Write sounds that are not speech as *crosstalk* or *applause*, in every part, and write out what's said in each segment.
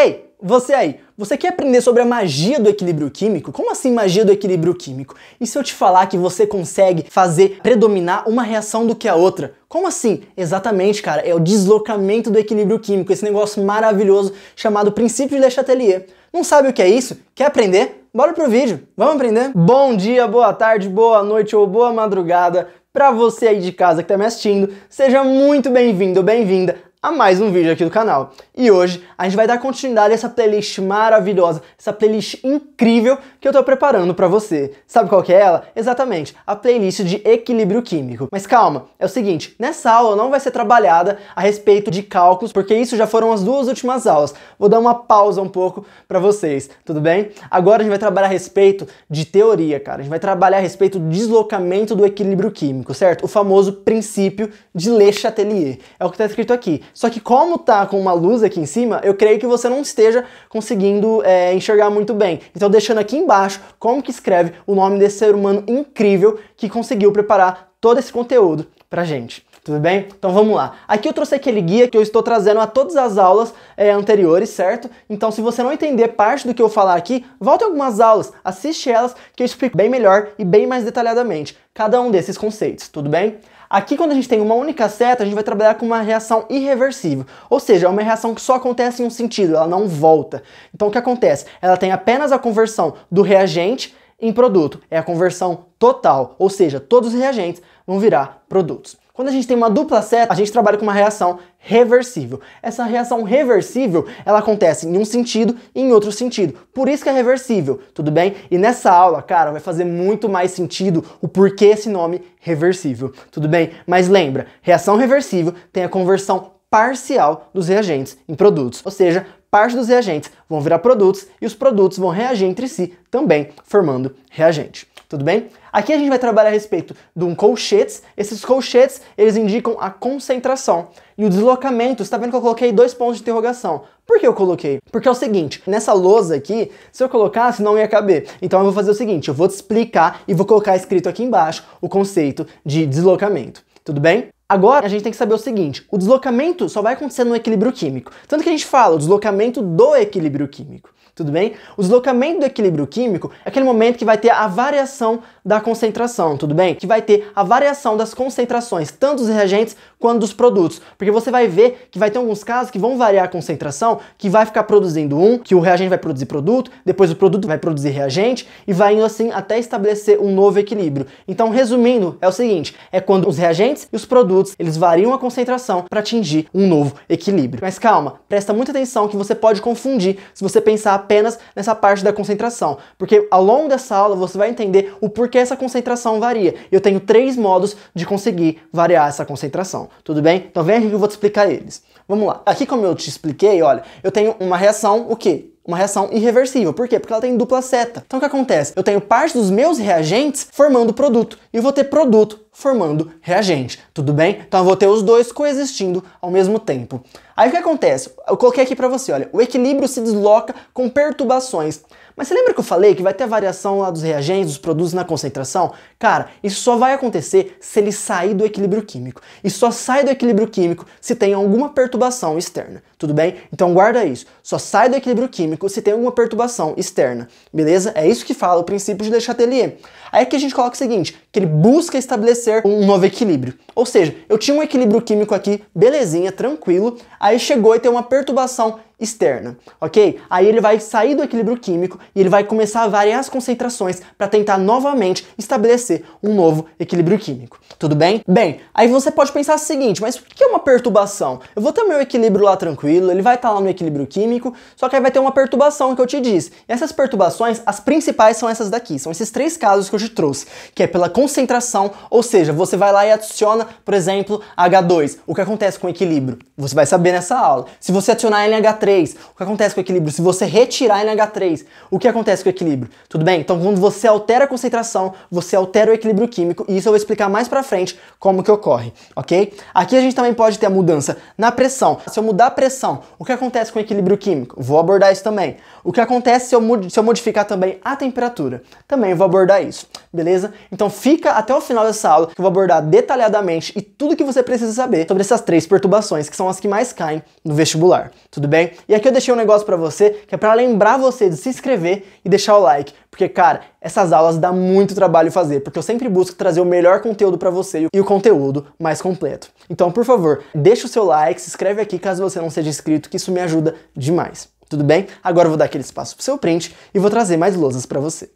Ei, você aí, você quer aprender sobre a magia do equilíbrio químico? Como assim magia do equilíbrio químico? E se eu te falar que você consegue fazer predominar uma reação do que a outra? Como assim? Exatamente, cara, é o deslocamento do equilíbrio químico, esse negócio maravilhoso chamado princípio de Le Chatelier. Não sabe o que é isso? Quer aprender? Bora pro vídeo. Vamos aprender? Bom dia, boa tarde, boa noite ou boa madrugada para você aí de casa que está me assistindo, seja muito bem-vindo, bem-vinda a mais um vídeo aqui do canal. E hoje a gente vai dar continuidade a essa playlist maravilhosa, essa playlist incrível que eu tô preparando para você. Sabe qual que é ela? Exatamente, a playlist de equilíbrio químico. Mas calma, é o seguinte, nessa aula não vai ser trabalhada a respeito de cálculos, porque isso já foram as duas últimas aulas. Vou dar uma pausa um pouco para vocês, tudo bem? Agora a gente vai trabalhar a respeito de teoria, cara. A gente vai trabalhar a respeito do deslocamento do equilíbrio químico, certo? O famoso princípio de Le Chatelier. É o que tá escrito aqui. Só que como tá com uma luz aqui em cima, eu creio que você não esteja conseguindo é, enxergar muito bem. Então deixando aqui embaixo como que escreve o nome desse ser humano incrível que conseguiu preparar todo esse conteúdo pra gente. Tudo bem? Então vamos lá. Aqui eu trouxe aquele guia que eu estou trazendo a todas as aulas é, anteriores, certo? Então se você não entender parte do que eu falar aqui, volte algumas aulas, assiste elas que eu explico bem melhor e bem mais detalhadamente cada um desses conceitos, tudo bem? Aqui quando a gente tem uma única seta, a gente vai trabalhar com uma reação irreversível, ou seja, é uma reação que só acontece em um sentido, ela não volta. Então o que acontece? Ela tem apenas a conversão do reagente em produto, é a conversão total, ou seja, todos os reagentes vão virar produtos. Quando a gente tem uma dupla seta, a gente trabalha com uma reação reversível. Essa reação reversível, ela acontece em um sentido e em outro sentido. Por isso que é reversível, tudo bem? E nessa aula, cara, vai fazer muito mais sentido o porquê esse nome reversível, tudo bem? Mas lembra, reação reversível tem a conversão parcial dos reagentes em produtos, ou seja, parte dos reagentes vão virar produtos e os produtos vão reagir entre si também, formando reagente tudo bem? Aqui a gente vai trabalhar a respeito de um colchetes. Esses colchetes, eles indicam a concentração. E o deslocamento, está vendo que eu coloquei dois pontos de interrogação. Por que eu coloquei? Porque é o seguinte, nessa lousa aqui, se eu colocasse, não ia caber. Então eu vou fazer o seguinte, eu vou te explicar e vou colocar escrito aqui embaixo o conceito de deslocamento. Tudo bem? Agora a gente tem que saber o seguinte: o deslocamento só vai acontecer no equilíbrio químico. Tanto que a gente fala o deslocamento do equilíbrio químico tudo bem? O deslocamento do equilíbrio químico é aquele momento que vai ter a variação da concentração, tudo bem? Que vai ter a variação das concentrações, tanto dos reagentes quanto dos produtos, porque você vai ver que vai ter alguns casos que vão variar a concentração, que vai ficar produzindo um, que o reagente vai produzir produto, depois o produto vai produzir reagente e vai indo assim até estabelecer um novo equilíbrio. Então, resumindo, é o seguinte, é quando os reagentes e os produtos, eles variam a concentração para atingir um novo equilíbrio. Mas calma, presta muita atenção que você pode confundir se você pensar apenas nessa parte da concentração, porque ao longo dessa aula você vai entender o porquê essa concentração varia. Eu tenho três modos de conseguir variar essa concentração, tudo bem? Então vem aqui que eu vou te explicar eles. Vamos lá. Aqui como eu te expliquei, olha, eu tenho uma reação, o quê? uma reação irreversível. Por quê? Porque ela tem dupla seta. Então o que acontece? Eu tenho parte dos meus reagentes formando produto e vou ter produto formando reagente. Tudo bem? Então eu vou ter os dois coexistindo ao mesmo tempo. Aí o que acontece? Eu coloquei aqui para você, olha, o equilíbrio se desloca com perturbações mas você lembra que eu falei que vai ter variação lá dos reagentes, dos produtos na concentração? Cara, isso só vai acontecer se ele sair do equilíbrio químico. E só sai do equilíbrio químico se tem alguma perturbação externa, tudo bem? Então guarda isso. Só sai do equilíbrio químico se tem alguma perturbação externa, beleza? É isso que fala o princípio de Le Chatelier. Aí que a gente coloca o seguinte, que ele busca estabelecer um novo equilíbrio. Ou seja, eu tinha um equilíbrio químico aqui, belezinha, tranquilo, aí chegou e tem uma perturbação externa, ok? Aí ele vai sair do equilíbrio químico e ele vai começar a variar as concentrações para tentar novamente estabelecer um novo equilíbrio químico. Tudo bem? Bem, aí você pode pensar o seguinte, mas o que é uma perturbação? Eu vou ter meu equilíbrio lá tranquilo, ele vai estar tá lá no equilíbrio químico, só que aí vai ter uma perturbação que eu te disse. E essas perturbações, as principais são essas daqui, são esses três casos que eu te trouxe, que é pela concentração, ou seja, você vai lá e adiciona, por exemplo, H2. O que acontece com o equilíbrio? Você vai saber nessa aula. Se você adicionar NH3 3 O que acontece com o equilíbrio? Se você retirar NH3, o que acontece com o equilíbrio? Tudo bem? Então, quando você altera a concentração, você altera o equilíbrio químico, e isso eu vou explicar mais pra frente como que ocorre, ok? Aqui a gente também pode ter a mudança na pressão. Se eu mudar a pressão, o que acontece com o equilíbrio químico? Vou abordar isso também. O que acontece se eu, se eu modificar também a temperatura? Também vou abordar isso, beleza? Então fica até o final dessa aula que eu vou abordar detalhadamente e tudo que você precisa saber sobre essas três perturbações, que são as que mais caem no vestibular, tudo bem? E aqui eu deixei um negócio para você, que é para lembrar você de se inscrever e deixar o like, porque cara, essas aulas dá muito trabalho fazer, porque eu sempre busco trazer o melhor conteúdo para você e o conteúdo mais completo. Então, por favor, deixa o seu like, se inscreve aqui caso você não seja inscrito, que isso me ajuda demais. Tudo bem? Agora eu vou dar aquele espaço para o seu print e vou trazer mais lousas para você.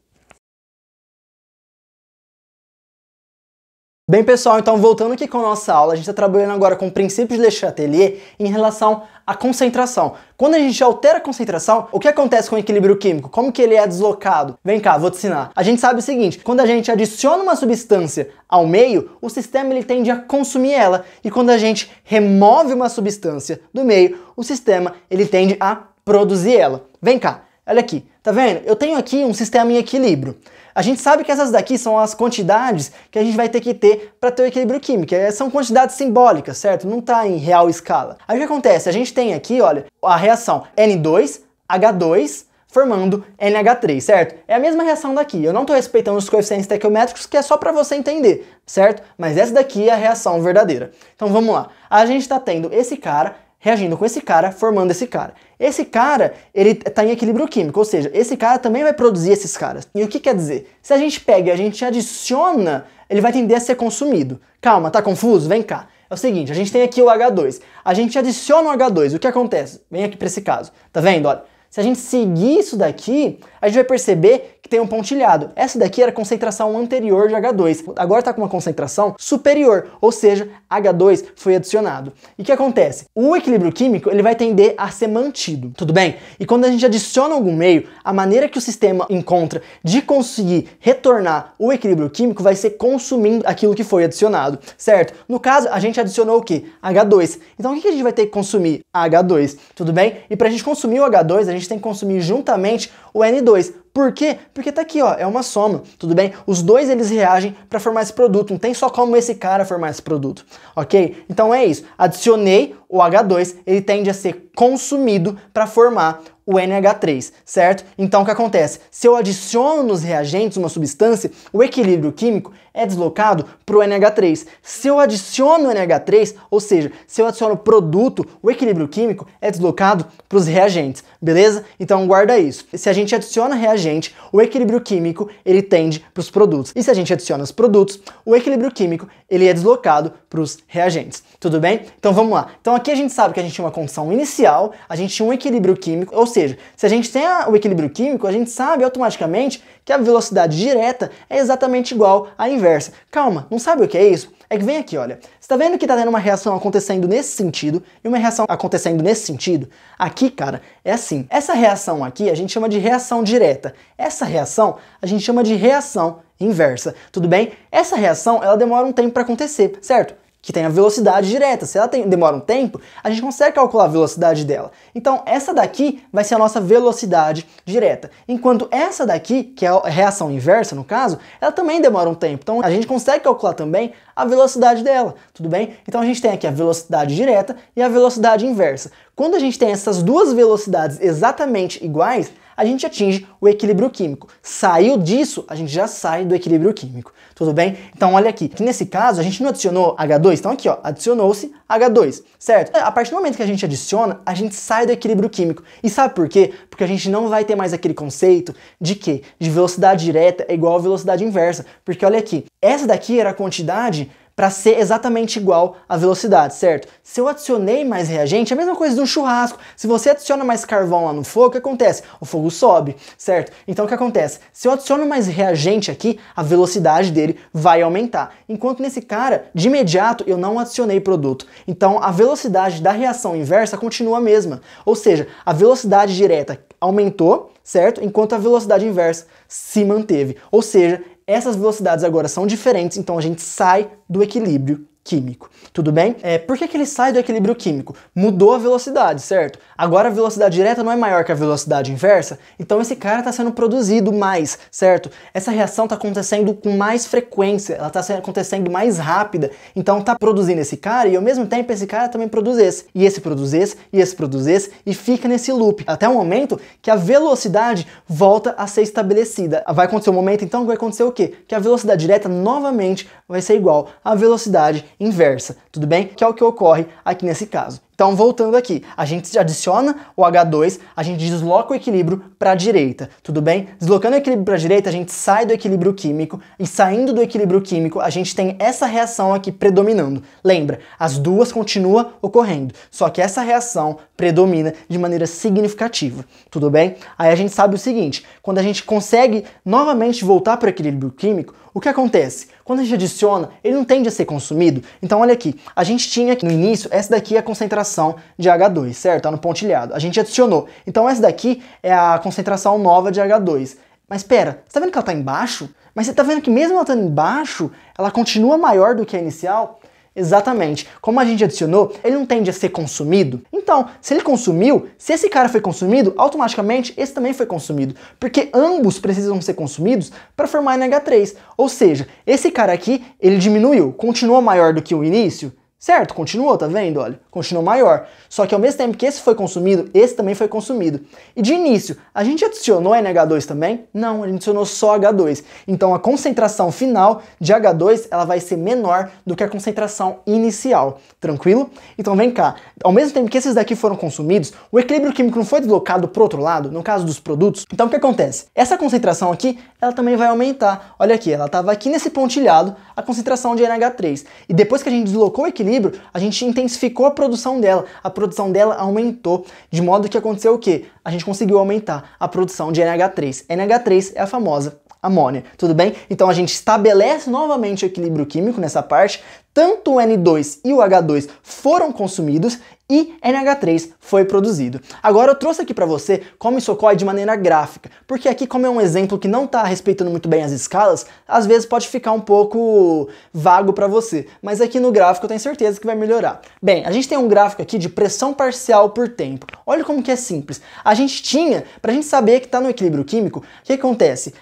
Bem, pessoal, então voltando aqui com a nossa aula, a gente está trabalhando agora com princípios de Le Chatelier em relação à concentração. Quando a gente altera a concentração, o que acontece com o equilíbrio químico? Como que ele é deslocado? Vem cá, vou te ensinar. A gente sabe o seguinte, quando a gente adiciona uma substância ao meio, o sistema ele tende a consumir ela, e quando a gente remove uma substância do meio, o sistema ele tende a produzir ela. Vem cá, olha aqui, tá vendo? Eu tenho aqui um sistema em equilíbrio. A gente sabe que essas daqui são as quantidades que a gente vai ter que ter para ter o equilíbrio químico. É, são quantidades simbólicas, certo? Não está em real escala. Aí o que acontece? A gente tem aqui, olha, a reação N2H2 formando NH3, certo? É a mesma reação daqui. Eu não estou respeitando os coeficientes estequiométricos, que é só para você entender, certo? Mas essa daqui é a reação verdadeira. Então vamos lá. A gente está tendo esse cara reagindo com esse cara, formando esse cara. Esse cara, ele está em equilíbrio químico, ou seja, esse cara também vai produzir esses caras. E o que quer dizer? Se a gente pega e a gente adiciona, ele vai tender a ser consumido. Calma, tá confuso? Vem cá. É o seguinte, a gente tem aqui o H2. A gente adiciona o H2, o que acontece? Vem aqui para esse caso. Tá vendo? Olha, se a gente seguir isso daqui, a gente vai perceber que tem um pontilhado. Essa daqui era concentração anterior de H2, agora está com uma concentração superior, ou seja, H2 foi adicionado. E o que acontece? O equilíbrio químico ele vai tender a ser mantido, tudo bem? E quando a gente adiciona algum meio, a maneira que o sistema encontra de conseguir retornar o equilíbrio químico vai ser consumindo aquilo que foi adicionado, certo? No caso, a gente adicionou o que? H2. Então o que a gente vai ter que consumir? H2, tudo bem? E para a gente consumir o H2, a gente tem que consumir juntamente o N2. 2 Por quê? Porque tá aqui, ó, é uma soma, tudo bem? Os dois eles reagem para formar esse produto, não tem só como esse cara formar esse produto, ok? Então é isso, adicionei o H2, ele tende a ser consumido para formar o NH3, certo? Então o que acontece? Se eu adiciono nos reagentes uma substância, o equilíbrio químico é deslocado para o NH3. Se eu adiciono o NH3, ou seja, se eu adiciono produto, o equilíbrio químico é deslocado para os reagentes, beleza? Então guarda isso. Se a gente adiciona reagentes, detergente, o equilíbrio químico ele tende para os produtos. E se a gente adiciona os produtos, o equilíbrio químico ele é deslocado para os reagentes. Tudo bem? Então vamos lá. Então aqui a gente sabe que a gente tinha uma condição inicial, a gente tinha um equilíbrio químico, ou seja, se a gente tem o equilíbrio químico, a gente sabe automaticamente que a velocidade direta é exatamente igual à inversa. Calma, não sabe o que é isso? é que vem aqui, olha. Você tá vendo que tá tendo uma reação acontecendo nesse sentido e uma reação acontecendo nesse sentido? Aqui, cara, é assim. Essa reação aqui a gente chama de reação direta. Essa reação a gente chama de reação inversa. Tudo bem? Essa reação, ela demora um tempo para acontecer, certo? que tem a velocidade direta. Se ela tem, demora um tempo, a gente consegue calcular a velocidade dela. Então, essa daqui vai ser a nossa velocidade direta. Enquanto essa daqui, que é a reação inversa no caso, ela também demora um tempo. Então, a gente consegue calcular também a velocidade dela, tudo bem? Então, a gente tem aqui a velocidade direta e a velocidade inversa. Quando a gente tem essas duas velocidades exatamente iguais, a gente atinge o equilíbrio químico. Saiu disso, a gente já sai do equilíbrio químico. Tudo bem? Então olha aqui, que nesse caso a gente não adicionou H2, então aqui ó, adicionou-se H2, certo? A partir do momento que a gente adiciona, a gente sai do equilíbrio químico. E sabe por quê? Porque a gente não vai ter mais aquele conceito de que de velocidade direta é igual a velocidade inversa, porque olha aqui, essa daqui era a quantidade para ser exatamente igual à velocidade, certo? Se eu adicionei mais reagente, é a mesma coisa de um churrasco. Se você adiciona mais carvão lá no fogo, o que acontece? O fogo sobe, certo? Então o que acontece? Se eu adiciono mais reagente aqui, a velocidade dele vai aumentar. Enquanto nesse cara, de imediato, eu não adicionei produto. Então a velocidade da reação inversa continua a mesma. Ou seja, a velocidade direta aumentou, certo? Enquanto a velocidade inversa se manteve. Ou seja, essas velocidades agora são diferentes, então a gente sai do equilíbrio químico. Tudo bem? É, por que, que ele sai do equilíbrio químico? Mudou a velocidade, certo? Agora a velocidade direta não é maior que a velocidade inversa, então esse cara está sendo produzido mais, certo? Essa reação está acontecendo com mais frequência, ela está acontecendo mais rápida, então está produzindo esse cara e ao mesmo tempo esse cara também produz esse, e esse produz esse, e esse produz esse, e fica nesse loop, até o momento que a velocidade volta a ser estabelecida. Vai acontecer um momento então que vai acontecer o quê? Que a velocidade direta novamente vai ser igual à velocidade inversa, tudo bem? Que é o que ocorre aqui nesse caso. Então, voltando aqui, a gente adiciona o H2, a gente desloca o equilíbrio para a direita, tudo bem? Deslocando o equilíbrio para a direita, a gente sai do equilíbrio químico e saindo do equilíbrio químico, a gente tem essa reação aqui predominando. Lembra, as duas continuam ocorrendo, só que essa reação predomina de maneira significativa, tudo bem? Aí a gente sabe o seguinte, quando a gente consegue novamente voltar para o equilíbrio químico, o que acontece? Quando a gente adiciona, ele não tende a ser consumido. Então olha aqui, a gente tinha no início, essa daqui é a concentração concentração de H2, certo? Está no pontilhado. A gente adicionou. Então essa daqui é a concentração nova de H2. Mas pera, você está vendo que ela está embaixo? Mas você está vendo que mesmo ela estando embaixo, ela continua maior do que a inicial? Exatamente. Como a gente adicionou, ele não tende a ser consumido. Então, se ele consumiu, se esse cara foi consumido, automaticamente esse também foi consumido, porque ambos precisam ser consumidos para formar NH3. Ou seja, esse cara aqui, ele diminuiu, continua maior do que o início, Certo? Continuou, tá vendo? Olha, continuou maior. Só que ao mesmo tempo que esse foi consumido, esse também foi consumido. E de início, a gente adicionou NH2 também? Não, a gente adicionou só H2. Então a concentração final de H2 ela vai ser menor do que a concentração inicial. Tranquilo? Então vem cá. Ao mesmo tempo que esses daqui foram consumidos, o equilíbrio químico não foi deslocado para outro lado, no caso dos produtos. Então o que acontece? Essa concentração aqui, ela também vai aumentar. Olha aqui, ela estava aqui nesse pontilhado, a concentração de NH3. E depois que a gente deslocou o equilíbrio, a gente intensificou a produção dela. A produção dela aumentou, de modo que aconteceu o quê? A gente conseguiu aumentar a produção de NH3. NH3 é a famosa amônia, tudo bem? Então a gente estabelece novamente o equilíbrio químico nessa parte, tanto o N2 e o H2 foram consumidos e NH3 foi produzido. Agora eu trouxe aqui para você como isso ocorre de maneira gráfica, porque aqui como é um exemplo que não está respeitando muito bem as escalas, às vezes pode ficar um pouco vago para você, mas aqui no gráfico eu tenho certeza que vai melhorar. Bem, a gente tem um gráfico aqui de pressão parcial por tempo. Olha como que é simples. A gente tinha, para a gente saber que está no equilíbrio químico, o que acontece?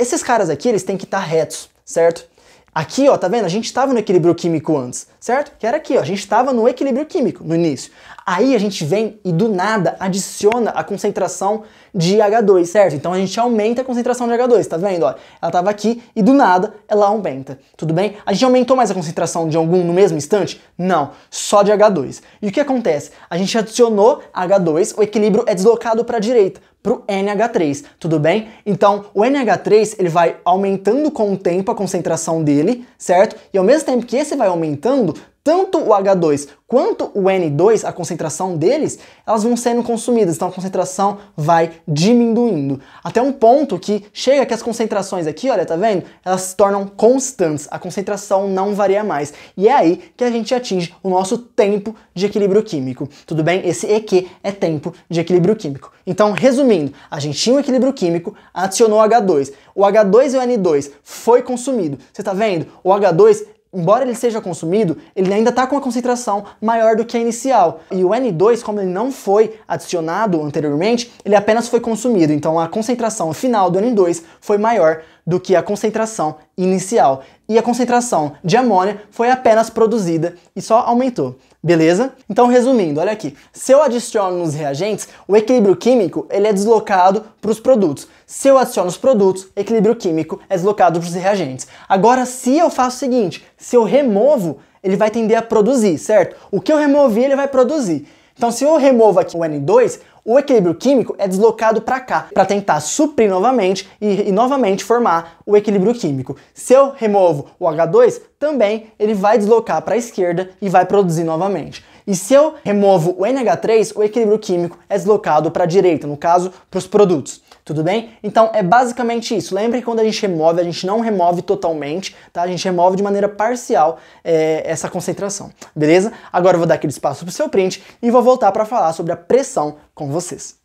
Esses caras aqui, eles têm que estar tá retos, certo? Aqui, ó, tá vendo? A gente estava no equilíbrio químico antes, certo? Que era aqui, ó, a gente estava no equilíbrio químico no início. Aí a gente vem e do nada adiciona a concentração de H2, certo? Então a gente aumenta a concentração de H2, tá vendo? Ó, ela estava aqui e do nada ela aumenta, tudo bem? A gente aumentou mais a concentração de algum no mesmo instante? Não, só de H2. E o que acontece? A gente adicionou H2, o equilíbrio é deslocado para a direita para o NH3, tudo bem? Então, o NH3 ele vai aumentando com o tempo a concentração dele, certo? E ao mesmo tempo que esse vai aumentando, tanto o H2 quanto o N2, a concentração deles, elas vão sendo consumidas, então a concentração vai diminuindo. Até um ponto que chega que as concentrações aqui, olha, tá vendo? Elas se tornam constantes, a concentração não varia mais. E é aí que a gente atinge o nosso tempo de equilíbrio químico. Tudo bem? Esse EQ é tempo de equilíbrio químico. Então, resumindo, a gente tinha um equilíbrio químico, adicionou H2. O H2 e o N2 foi consumido. Você tá vendo? O H2 embora ele seja consumido, ele ainda está com uma concentração maior do que a inicial. E o N2, como ele não foi adicionado anteriormente, ele apenas foi consumido. Então a concentração final do N2 foi maior do que a concentração inicial. E a concentração de amônia foi apenas produzida e só aumentou. Beleza? Então, resumindo, olha aqui. Se eu adiciono nos reagentes, o equilíbrio químico ele é deslocado para os produtos. Se eu adiciono os produtos, equilíbrio químico é deslocado para os reagentes. Agora, se eu faço o seguinte, se eu removo, ele vai tender a produzir, certo? O que eu removi, ele vai produzir. Então, se eu removo aqui o N2, o equilíbrio químico é deslocado para cá, para tentar suprir novamente e, e, novamente formar o equilíbrio químico. Se eu removo o H2, também ele vai deslocar para a esquerda e vai produzir novamente. E se eu removo o NH3, o equilíbrio químico é deslocado para a direita, no caso, para os produtos tudo bem? Então é basicamente isso. Lembre que quando a gente remove, a gente não remove totalmente, tá? A gente remove de maneira parcial é, essa concentração, beleza? Agora eu vou dar aquele espaço para o seu print e vou voltar para falar sobre a pressão com vocês.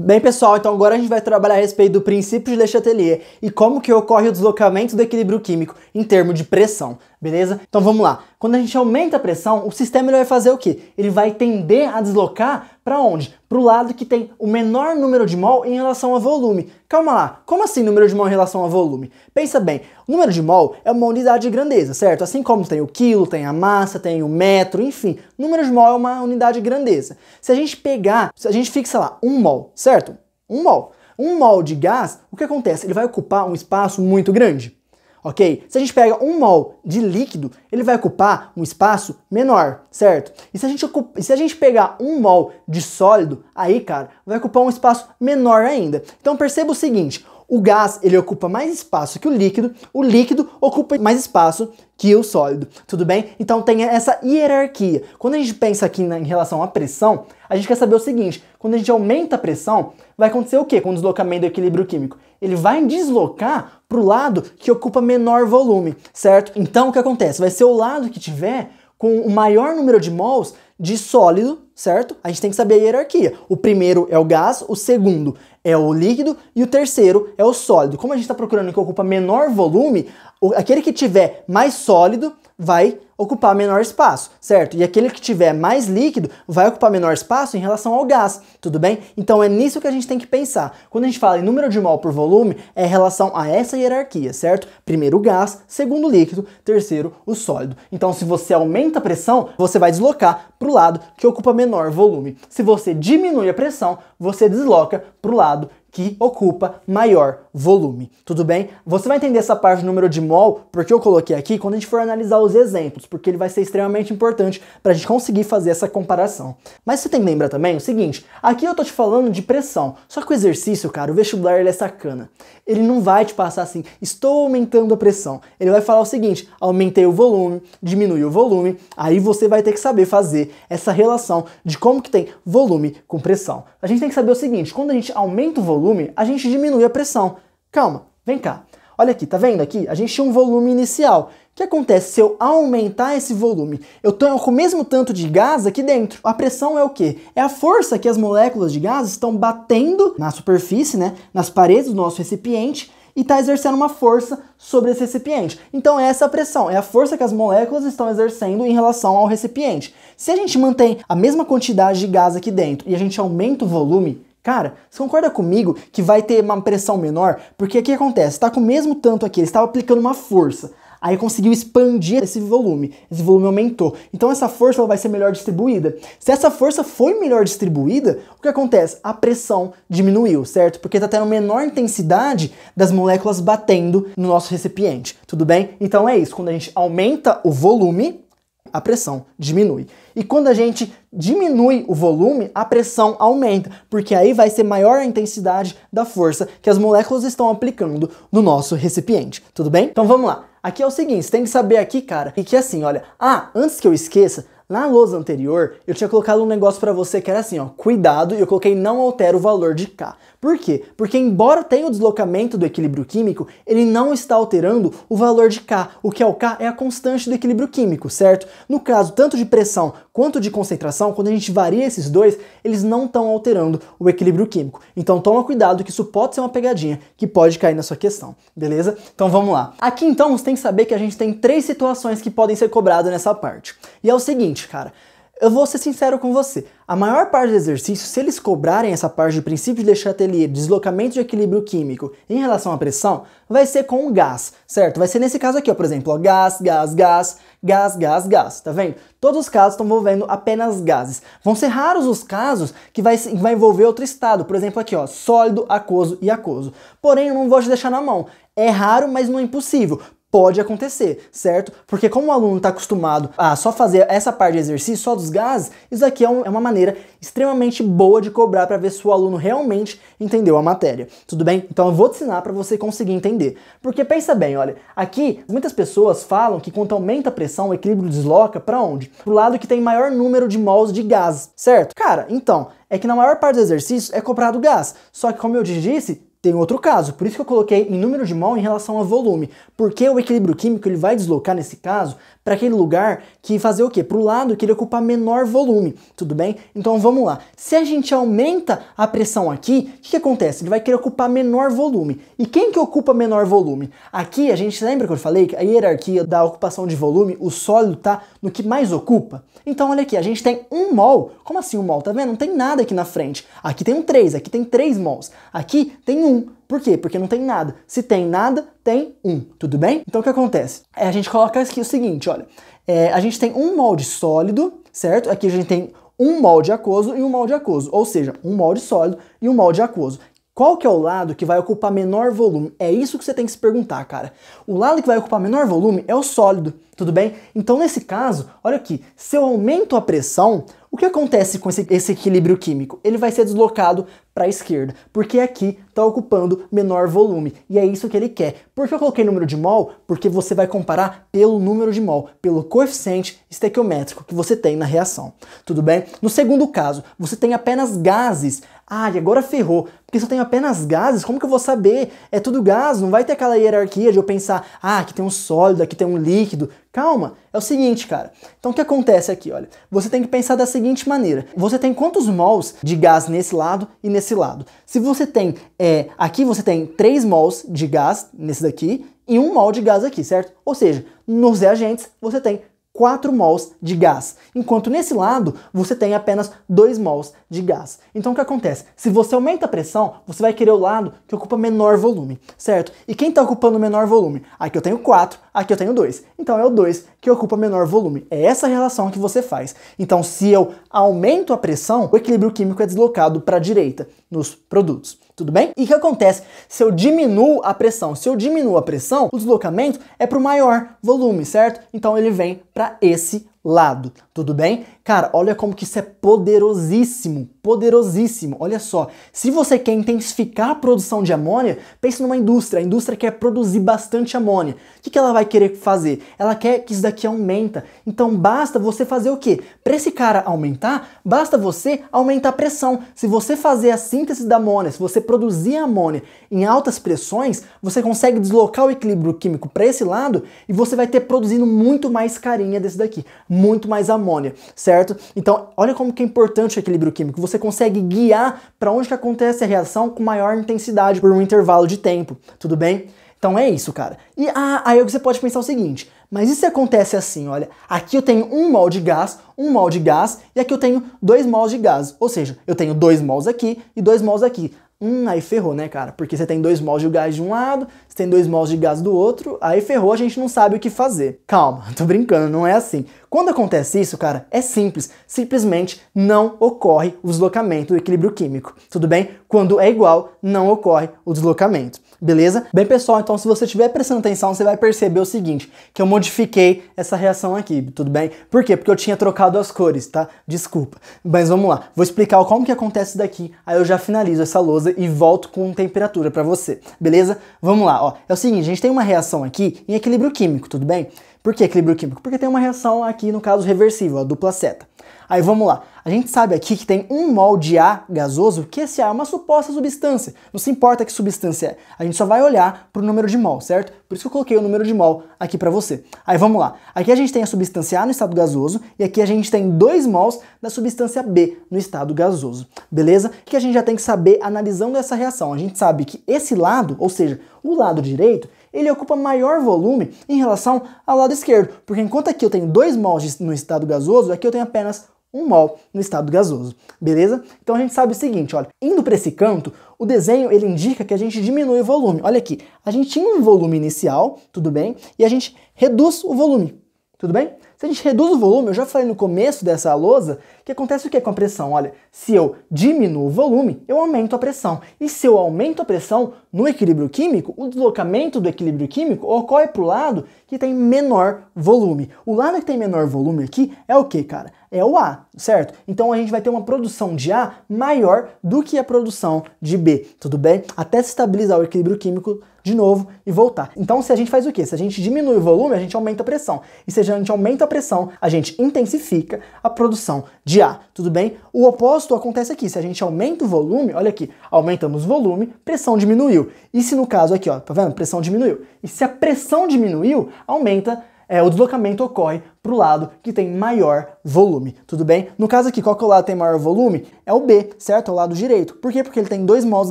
Bem, pessoal, então agora a gente vai trabalhar a respeito do princípio de Le Chatelier e como que ocorre o deslocamento do equilíbrio químico em termos de pressão, beleza? Então vamos lá. Quando a gente aumenta a pressão, o sistema vai fazer o quê? Ele vai tender a deslocar para onde? Para o lado que tem o menor número de mol em relação a volume. Calma lá, como assim número de mol em relação a volume? Pensa bem, o número de mol é uma unidade de grandeza, certo? Assim como tem o quilo, tem a massa, tem o metro, enfim, número de mol é uma unidade de grandeza. Se a gente pegar, se a gente fixa lá um mol, certo? Um mol. Um mol de gás, o que acontece? Ele vai ocupar um espaço muito grande ok? Se a gente pega um mol de líquido, ele vai ocupar um espaço menor, certo? E se a gente, ocupa, se a gente pegar um mol de sólido, aí, cara, vai ocupar um espaço menor ainda. Então perceba o seguinte, o gás ele ocupa mais espaço que o líquido, o líquido ocupa mais espaço que o sólido, tudo bem? Então tem essa hierarquia. Quando a gente pensa aqui na, em relação à pressão, a gente quer saber o seguinte, quando a gente aumenta a pressão, vai acontecer o quê com o deslocamento do equilíbrio químico? Ele vai deslocar para o lado que ocupa menor volume, certo? Então o que acontece? Vai ser o lado que tiver com o maior número de mols de sólido, certo? A gente tem que saber a hierarquia. O primeiro é o gás, o segundo é o líquido e o terceiro é o sólido. Como a gente está procurando que ocupa menor volume, aquele que tiver mais sólido vai ocupar menor espaço, certo? E aquele que tiver mais líquido vai ocupar menor espaço em relação ao gás, tudo bem? Então é nisso que a gente tem que pensar. Quando a gente fala em número de mol por volume, é em relação a essa hierarquia, certo? Primeiro o gás, segundo o líquido, terceiro o sólido. Então se você aumenta a pressão, você vai deslocar para o lado que ocupa menor volume. Se você diminui a pressão, você desloca para o lado que ocupa maior volume, tudo bem? Você vai entender essa parte do número de mol, porque eu coloquei aqui, quando a gente for analisar os exemplos, porque ele vai ser extremamente importante para a gente conseguir fazer essa comparação. Mas você tem que lembrar também o seguinte, aqui eu tô te falando de pressão, só que o exercício, cara, o vestibular ele é sacana. Ele não vai te passar assim, estou aumentando a pressão. Ele vai falar o seguinte, aumentei o volume, diminui o volume, aí você vai ter que saber fazer essa relação de como que tem volume com pressão. A gente tem que saber o seguinte, quando a gente aumenta o volume, a gente diminui a pressão. Calma, vem cá. Olha aqui, tá vendo aqui? A gente tinha um volume inicial. O que acontece se eu aumentar esse volume? Eu tenho o mesmo tanto de gás aqui dentro. A pressão é o quê? É a força que as moléculas de gás estão batendo na superfície, né, nas paredes do nosso recipiente, e está exercendo uma força sobre esse recipiente. Então essa é a pressão, é a força que as moléculas estão exercendo em relação ao recipiente. Se a gente mantém a mesma quantidade de gás aqui dentro e a gente aumenta o volume, Cara, você concorda comigo que vai ter uma pressão menor? Porque o que acontece? Está com o mesmo tanto aqui, ele estava aplicando uma força. Aí conseguiu expandir esse volume, esse volume aumentou. Então essa força vai ser melhor distribuída. Se essa força foi melhor distribuída, o que acontece? A pressão diminuiu, certo? Porque está tendo menor intensidade das moléculas batendo no nosso recipiente, tudo bem? Então é isso, quando a gente aumenta o volume, a pressão diminui. E quando a gente diminui o volume, a pressão aumenta, porque aí vai ser maior a intensidade da força que as moléculas estão aplicando no nosso recipiente, tudo bem? Então vamos lá. Aqui é o seguinte, você tem que saber aqui, cara, e que assim, olha, ah, antes que eu esqueça, na lousa anterior, eu tinha colocado um negócio para você que era assim, ó, cuidado, e eu coloquei não altera o valor de K. Por quê? Porque embora tenha o deslocamento do equilíbrio químico, ele não está alterando o valor de K. O que é o K é a constante do equilíbrio químico, certo? No caso tanto de pressão quanto de concentração, quando a gente varia esses dois, eles não estão alterando o equilíbrio químico. Então toma cuidado que isso pode ser uma pegadinha que pode cair na sua questão, beleza? Então vamos lá. Aqui então você tem que saber que a gente tem três situações que podem ser cobradas nessa parte. E é o seguinte, cara, eu vou ser sincero com você. A maior parte dos exercícios, se eles cobrarem essa parte de princípio de deixar Chatelier, deslocamento de equilíbrio químico em relação à pressão, vai ser com o gás, certo? Vai ser nesse caso aqui, ó, por exemplo, ó, gás, gás, gás, gás, gás, gás, tá vendo? Todos os casos estão envolvendo apenas gases. Vão ser raros os casos que vai, vai envolver outro estado, por exemplo aqui, ó, sólido, aquoso e aquoso. Porém, eu não vou te deixar na mão. É raro, mas não é impossível. Pode acontecer, certo? Porque como o aluno está acostumado a só fazer essa parte de exercício, só dos gases, isso aqui é, um, é uma maneira extremamente boa de cobrar para ver se o aluno realmente entendeu a matéria. Tudo bem? Então eu vou te ensinar para você conseguir entender. Porque pensa bem, olha, aqui muitas pessoas falam que quando aumenta a pressão, o equilíbrio desloca para onde? Pro lado que tem maior número de mols de gás, certo? Cara, então, é que na maior parte dos exercícios é cobrado gás. Só que como eu te disse, tem outro caso, por isso que eu coloquei em número de mol em relação a volume, porque o equilíbrio químico ele vai deslocar nesse caso para aquele lugar que fazer o quê? Para o lado que ele ocupa menor volume, tudo bem? Então vamos lá. Se a gente aumenta a pressão aqui, o que, que, acontece? Ele vai querer ocupar menor volume. E quem que ocupa menor volume? Aqui a gente lembra que eu falei que a hierarquia da ocupação de volume, o sólido tá no que mais ocupa. Então olha aqui, a gente tem um mol. Como assim um mol? Tá vendo? Não tem nada aqui na frente. Aqui tem um 3, aqui tem 3 mols. Aqui tem um por quê? Porque não tem nada. Se tem nada, tem um, tudo bem? Então o que acontece? É, a gente coloca aqui o seguinte, olha. É, a gente tem um molde sólido, certo? Aqui a gente tem um molde aquoso e um molde aquoso, ou seja, um molde sólido e um molde aquoso. Qual que é o lado que vai ocupar menor volume? É isso que você tem que se perguntar, cara. O lado que vai ocupar menor volume é o sólido, tudo bem? Então, nesse caso, olha aqui, se eu aumento a pressão, o que acontece com esse, esse equilíbrio químico? Ele vai ser deslocado para a esquerda, porque aqui está ocupando menor volume, e é isso que ele quer. Por que eu coloquei número de mol? Porque você vai comparar pelo número de mol, pelo coeficiente estequiométrico que você tem na reação. Tudo bem? No segundo caso, você tem apenas gases. Ah, e agora ferrou. Porque se eu tenho apenas gases, como que eu vou saber? É tudo gás, não vai ter aquela hierarquia de eu pensar, ah, aqui tem um sólido, aqui tem um líquido. Calma, é o seguinte, cara. Então o que acontece aqui, olha? Você tem que pensar da seguinte maneira. Você tem quantos mols de gás nesse lado e nesse lado? Se você tem, é, aqui você tem 3 mols de gás nesse daqui e 1 mol de gás aqui, certo? Ou seja, nos reagentes você tem 4 mols de gás, enquanto nesse lado você tem apenas 2 mols de gás. Então o que acontece? Se você aumenta a pressão, você vai querer o lado que ocupa menor volume, certo? E quem está ocupando menor volume? Aqui eu tenho 4, aqui eu tenho 2. Então é o 2 que ocupa menor volume. É essa relação que você faz. Então se eu aumento a pressão, o equilíbrio químico é deslocado para a direita nos produtos tudo bem? E o que acontece? Se eu diminuo a pressão, se eu diminuo a pressão, o deslocamento é para o maior volume, certo? Então ele vem para esse lado, tudo bem? Cara, olha como que isso é poderosíssimo, poderosíssimo. Olha só, se você quer intensificar a produção de amônia, pense numa indústria, a indústria quer produzir bastante amônia. O que, que ela vai querer fazer? Ela quer que isso daqui aumenta. Então basta você fazer o quê? Para esse cara aumentar, basta você aumentar a pressão. Se você fazer a síntese da amônia, se você produzir amônia em altas pressões, você consegue deslocar o equilíbrio químico para esse lado e você vai ter produzindo muito mais carinha desse daqui muito mais amônia, certo? Então, olha como que é importante o equilíbrio químico. Você consegue guiar para onde que acontece a reação com maior intensidade por um intervalo de tempo, tudo bem? Então é isso, cara. E ah, aí você pode pensar o seguinte, mas e se acontece assim, olha, aqui eu tenho um mol de gás, um mol de gás, e aqui eu tenho dois mols de gás, ou seja, eu tenho dois mols aqui e dois mols aqui. Hum, aí ferrou, né, cara? Porque você tem dois mols de gás de um lado, você tem dois mols de gás do outro, aí ferrou, a gente não sabe o que fazer. Calma, *laughs* tô brincando, não é assim. Quando acontece isso, cara, é simples. Simplesmente não ocorre o deslocamento do equilíbrio químico. Tudo bem? Quando é igual, não ocorre o deslocamento beleza? Bem, pessoal, então se você estiver prestando atenção, você vai perceber o seguinte, que eu modifiquei essa reação aqui, tudo bem? Por quê? Porque eu tinha trocado as cores, tá? Desculpa. Mas vamos lá, vou explicar como que acontece isso daqui, aí eu já finalizo essa lousa e volto com temperatura para você, beleza? Vamos lá, ó. É o seguinte, a gente tem uma reação aqui em equilíbrio químico, tudo bem? Por que equilíbrio químico? Porque tem uma reação aqui, no caso, reversível, a dupla seta. Aí vamos lá. A gente sabe aqui que tem um mol de A gasoso, que esse A é uma suposta substância. Não se importa que substância é. A gente só vai olhar para o número de mol, certo? Por isso que eu coloquei o número de mol aqui para você. Aí vamos lá. Aqui a gente tem a substância A no estado gasoso e aqui a gente tem 2 mols da substância B no estado gasoso. Beleza? O que a gente já tem que saber analisando essa reação? A gente sabe que esse lado, ou seja, o lado direito, ele ocupa maior volume em relação ao lado esquerdo, porque enquanto aqui eu tenho 2 mols no estado gasoso, aqui eu tenho apenas 1 mol no estado gasoso, beleza? Então a gente sabe o seguinte, olha, indo para esse canto, o desenho ele indica que a gente diminui o volume. Olha aqui, a gente tinha um volume inicial, tudo bem, e a gente reduz o volume, tudo bem? Se a gente reduz o volume, eu já falei no começo dessa lousa, que acontece o que com a pressão? Olha, se eu diminuo o volume, eu aumento a pressão. E se eu aumento a pressão no equilíbrio químico, o deslocamento do equilíbrio químico ocorre para o lado que tem menor volume. O lado que tem menor volume aqui é o que, cara? É o A, certo? Então a gente vai ter uma produção de A maior do que a produção de B, tudo bem? Até se estabilizar o equilíbrio químico de novo e voltar. Então se a gente faz o que? Se a gente diminui o volume, a gente aumenta a pressão. E se a gente aumenta a pressão, a gente intensifica a produção de ar, tudo bem? O oposto acontece aqui, se a gente aumenta o volume, olha aqui, aumentamos o volume, pressão diminuiu. E se no caso aqui, ó, tá vendo? Pressão diminuiu. E se a pressão diminuiu, aumenta é, o deslocamento ocorre para o lado que tem maior volume, tudo bem? No caso aqui, qual que é o lado que tem maior volume? É o B, certo? É o lado direito. Por quê? Porque ele tem dois mols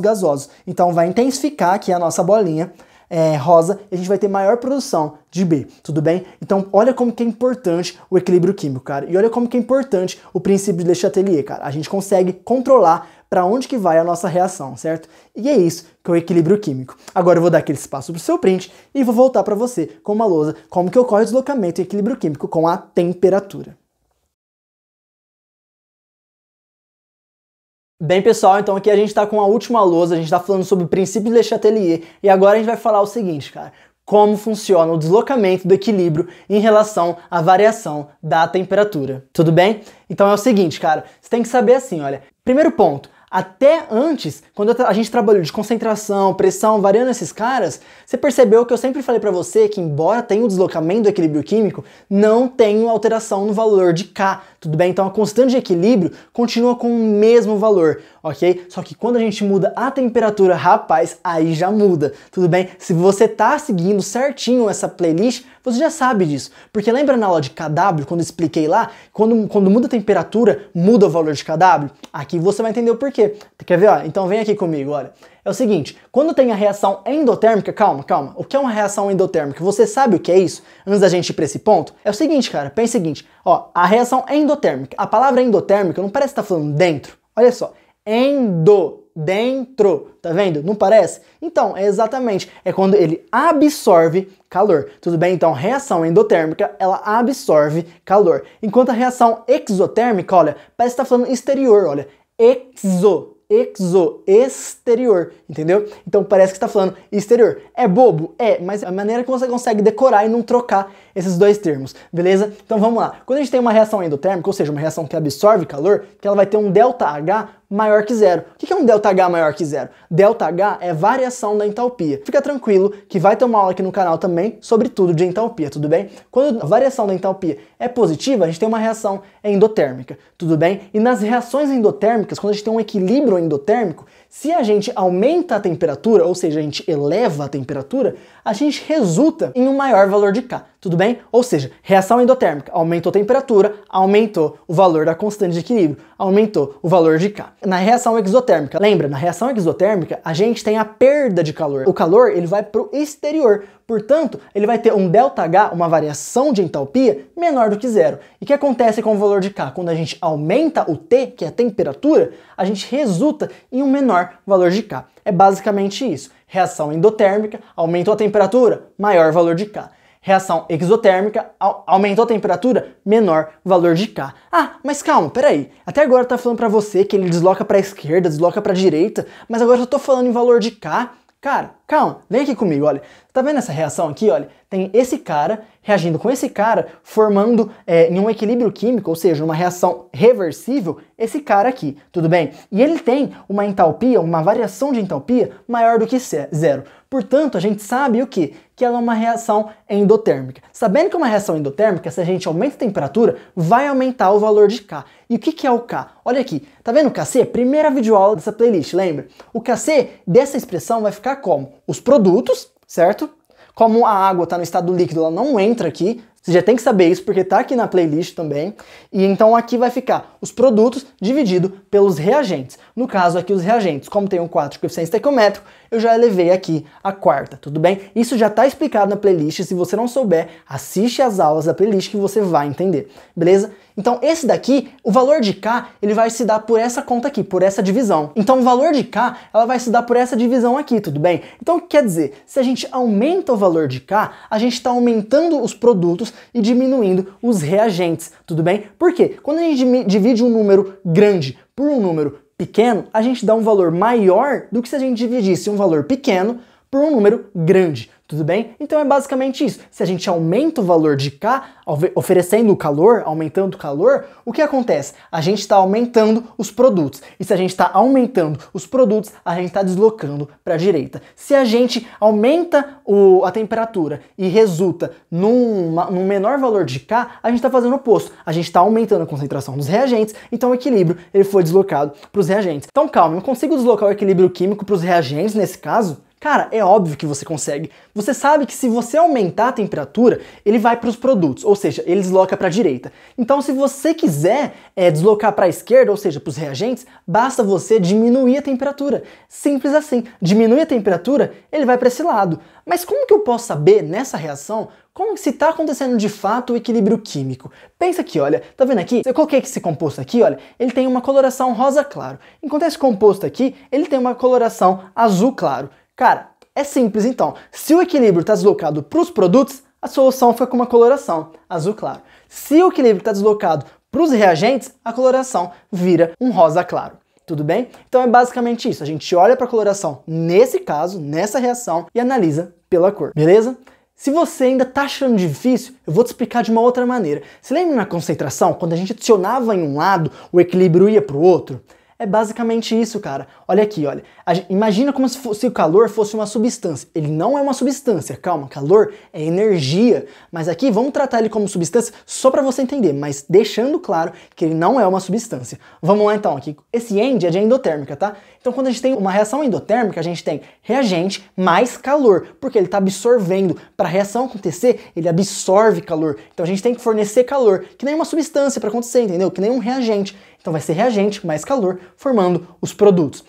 gasosos. Então vai intensificar aqui a nossa bolinha é, rosa a gente vai ter maior produção de B, tudo bem? Então olha como que é importante o equilíbrio químico, cara. E olha como que é importante o princípio de Le Chatelier, cara. A gente consegue controlar para onde que vai a nossa reação, certo? E é isso que é o equilíbrio químico. Agora eu vou dar aquele espaço para o seu print e vou voltar para você com uma lousa como que ocorre o deslocamento e equilíbrio químico com a temperatura. Bem, pessoal, então aqui a gente está com a última lousa, a gente está falando sobre o princípio de Le Chatelier e agora a gente vai falar o seguinte, cara. Como funciona o deslocamento do equilíbrio em relação à variação da temperatura. Tudo bem? Então é o seguinte, cara, você tem que saber assim, olha. Primeiro ponto, até antes, quando a gente trabalhou de concentração, pressão, variando esses caras, você percebeu que eu sempre falei para você que embora tenha o deslocamento do equilíbrio químico, não tem alteração no valor de K, tudo bem? Então a constante de equilíbrio continua com o mesmo valor ok? Só que quando a gente muda a temperatura, rapaz, aí já muda, tudo bem? Se você tá seguindo certinho essa playlist, você já sabe disso. Porque lembra na aula de KW, quando expliquei lá, quando, quando muda a temperatura, muda o valor de KW? Aqui você vai entender o porquê. Quer ver? Ó? Então vem aqui comigo, olha. É o seguinte, quando tem a reação endotérmica, calma, calma, o que é uma reação endotérmica? Você sabe o que é isso? Antes da gente ir para esse ponto? É o seguinte, cara, pensa o seguinte, ó, a reação endotérmica, a palavra endotérmica não parece estar tá falando dentro, olha só, endo, dentro, tá vendo? Não parece? Então, é exatamente, é quando ele absorve calor. Tudo bem? Então, reação endotérmica, ela absorve calor. Enquanto a reação exotérmica, olha, parece que tá falando exterior, olha, exo, exo, exterior, entendeu? Então parece que está falando exterior. É bobo? É, mas é a maneira que você consegue decorar e não trocar esses dois termos, beleza? Então vamos lá. Quando a gente tem uma reação endotérmica, ou seja, uma reação que absorve calor, que ela vai ter um ΔH maior que zero. O que é um ΔH maior que zero? ΔH é variação da entalpia. Fica tranquilo que vai ter uma aula aqui no canal também sobre tudo de entalpia, tudo bem? Quando a variação da entalpia é positiva, a gente tem uma reação endotérmica, tudo bem? E nas reações endotérmicas, quando a gente tem um equilíbrio endotérmico, se a gente aumenta a temperatura, ou seja, a gente eleva a temperatura, a gente resulta em um maior valor de K, tudo bem? Ou seja, reação endotérmica, aumentou a temperatura, aumentou o valor da constante de equilíbrio, aumentou o valor de K. Na reação exotérmica, lembra, na reação exotérmica a gente tem a perda de calor. O calor ele vai para o exterior, Portanto, ele vai ter um ΔH, uma variação de entalpia, menor do que zero. E o que acontece com o valor de K? Quando a gente aumenta o T, que é a temperatura, a gente resulta em um menor valor de K. É basicamente isso. Reação endotérmica, aumentou a temperatura, maior valor de K. Reação exotérmica, aumentou a temperatura, menor valor de K. Ah, mas calma, peraí. Até agora eu tá falando para você que ele desloca para a esquerda, desloca para a direita, mas agora eu tô falando em valor de K Cara, calma, vem aqui comigo, olha. Tá vendo essa reação aqui, olha? Tem esse cara reagindo com esse cara, formando é, em um equilíbrio químico, ou seja, uma reação reversível, esse cara aqui, tudo bem? E ele tem uma entalpia, uma variação de entalpia maior do que zero. Portanto, a gente sabe o que? que ela é uma reação endotérmica. Sabendo que é uma reação endotérmica, se a gente aumenta a temperatura, vai aumentar o valor de K. E o que, que é o K? Olha aqui, tá vendo o KC? Primeira videoaula dessa playlist, lembra? O KC dessa expressão vai ficar como os produtos, certo? Como a água está no estado líquido, ela não entra aqui, você já tem que saber isso porque está aqui na playlist também. E então aqui vai ficar os produtos dividido pelos reagentes. No caso aqui os reagentes, como tem um 4 coeficiente estequiométrico, eu já elevei aqui a quarta, tudo bem? Isso já está explicado na playlist, se você não souber, assiste as aulas da playlist que você vai entender, beleza? Então esse daqui, o valor de K, ele vai se dar por essa conta aqui, por essa divisão. Então o valor de K, ela vai se dar por essa divisão aqui, tudo bem? Então quer dizer, se a gente aumenta o valor de K, a gente está aumentando os produtos e diminuindo os reagentes, tudo bem? Porque quando a gente divide um número grande por um número pequeno, a gente dá um valor maior do que se a gente dividisse um valor pequeno por um número grande, tudo bem? Então é basicamente isso. Se a gente aumenta o valor de K, oferecendo o calor, aumentando o calor, o que acontece? A gente está aumentando os produtos. E se a gente está aumentando os produtos, a gente está deslocando para a direita. Se a gente aumenta o, a temperatura e resulta num, num menor valor de K, a gente está fazendo o oposto. A gente está aumentando a concentração dos reagentes, então o equilíbrio ele foi deslocado para os reagentes. Então calma, não consigo deslocar o equilíbrio químico para os reagentes nesse caso? Cara, é óbvio que você consegue. Você sabe que se você aumentar a temperatura, ele vai para os produtos, ou seja, ele desloca para a direita. Então, se você quiser é, deslocar para a esquerda, ou seja, para os reagentes, basta você diminuir a temperatura. Simples assim. Diminui a temperatura, ele vai para esse lado. Mas como que eu posso saber nessa reação como se está acontecendo de fato o equilíbrio químico. Pensa aqui, olha, tá vendo aqui? Se Eu coloquei esse composto aqui, olha, ele tem uma coloração rosa claro. Enquanto esse composto aqui, ele tem uma coloração azul claro. Cara, é simples então. Se o equilíbrio está deslocado para os produtos, a solução fica com uma coloração azul claro. Se o equilíbrio está deslocado para os reagentes, a coloração vira um rosa claro. Tudo bem? Então é basicamente isso. A gente olha para a coloração nesse caso, nessa reação, e analisa pela cor, beleza? Se você ainda está achando difícil, eu vou te explicar de uma outra maneira. Você lembra na concentração, quando a gente adicionava em um lado, o equilíbrio ia para o outro? É basicamente isso, cara. Olha aqui, olha. Imagina como se, fosse, se o calor fosse uma substância. Ele não é uma substância, calma. Calor é energia. Mas aqui vamos tratar ele como substância só para você entender, mas deixando claro que ele não é uma substância. Vamos lá então aqui. Esse end é de endotérmica, tá? Então quando a gente tem uma reação endotérmica, a gente tem reagente mais calor, porque ele está absorvendo. Para a reação acontecer, ele absorve calor. Então a gente tem que fornecer calor, que nem uma substância para acontecer, entendeu? Que nem um reagente. Então vai ser reagente, mais calor, formando os produtos.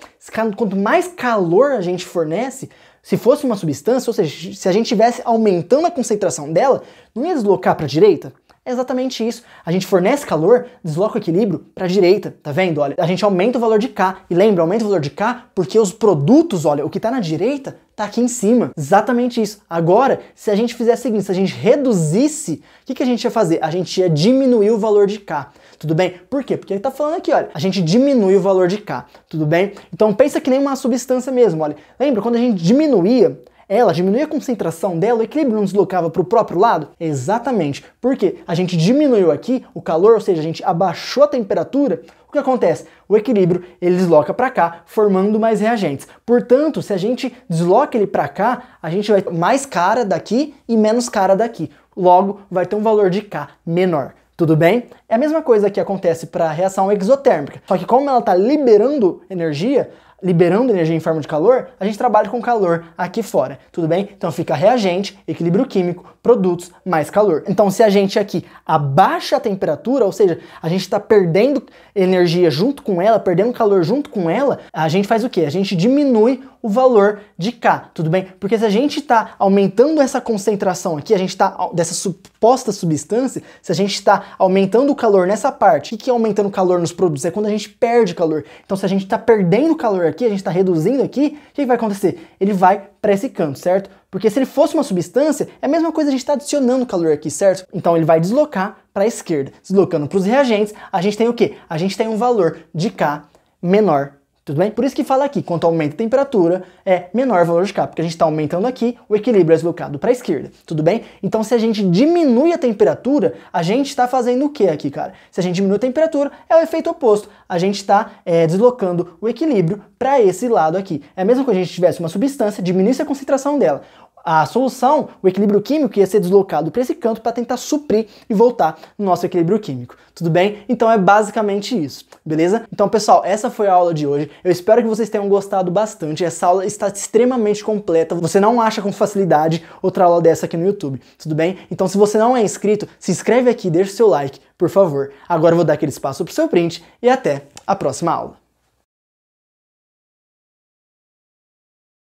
Quanto mais calor a gente fornece, se fosse uma substância, ou seja, se a gente estivesse aumentando a concentração dela, não ia deslocar para a direita? exatamente isso. A gente fornece calor, desloca o equilíbrio para a direita, tá vendo? Olha, a gente aumenta o valor de K. E lembra, aumenta o valor de K porque os produtos, olha, o que está na direita está aqui em cima. Exatamente isso. Agora, se a gente fizer o seguinte, se a gente reduzisse, o que, que a gente ia fazer? A gente ia diminuir o valor de K. Tudo bem? Por quê? Porque ele tá falando aqui, olha, a gente diminui o valor de K. Tudo bem? Então pensa que nem uma substância mesmo, olha. Lembra, quando a gente diminuía, ela diminuía a concentração dela, o equilíbrio não deslocava para o próprio lado? Exatamente, porque a gente diminuiu aqui o calor, ou seja, a gente abaixou a temperatura, o que acontece? O equilíbrio ele desloca para cá, formando mais reagentes. Portanto, se a gente desloca ele para cá, a gente vai ter mais cara daqui e menos cara daqui. Logo, vai ter um valor de K menor. Tudo bem? É a mesma coisa que acontece para a reação exotérmica, só que como ela está liberando energia, liberando energia em forma de calor, a gente trabalha com calor aqui fora, tudo bem? Então fica reagente, equilíbrio químico, produtos, mais calor. Então se a gente aqui abaixa a temperatura, ou seja, a gente está perdendo energia junto com ela, perdendo calor junto com ela, a gente faz o quê? A gente diminui o valor de K, tudo bem? Porque se a gente está aumentando essa concentração aqui, a gente está dessa suposta substância, se a gente está aumentando o calor nessa parte, o que é aumentando o calor nos produtos? É quando a gente perde calor. Então, se a gente está perdendo calor aqui, a gente está reduzindo aqui, o que, que vai acontecer? Ele vai para esse canto, certo? Porque se ele fosse uma substância, é a mesma coisa a gente está adicionando calor aqui, certo? Então ele vai deslocar para a esquerda. Deslocando para os reagentes, a gente tem o quê? A gente tem um valor de K menor tudo bem? Por isso que fala aqui, quanto aumenta a temperatura, é menor o valor de K, porque a gente está aumentando aqui, o equilíbrio é deslocado para a esquerda, tudo bem? Então se a gente diminui a temperatura, a gente está fazendo o que aqui, cara? Se a gente diminui a temperatura, é o efeito oposto, a gente está é, deslocando o equilíbrio para esse lado aqui. É mesmo que a gente tivesse uma substância, diminuísse a concentração dela, a solução, o equilíbrio químico ia ser deslocado para esse canto para tentar suprir e voltar no nosso equilíbrio químico. Tudo bem? Então é basicamente isso, beleza? Então, pessoal, essa foi a aula de hoje. Eu espero que vocês tenham gostado bastante. Essa aula está extremamente completa. Você não acha com facilidade outra aula dessa aqui no YouTube. Tudo bem? Então, se você não é inscrito, se inscreve aqui, deixa o seu like, por favor. Agora eu vou dar aquele espaço para o seu print e até a próxima aula.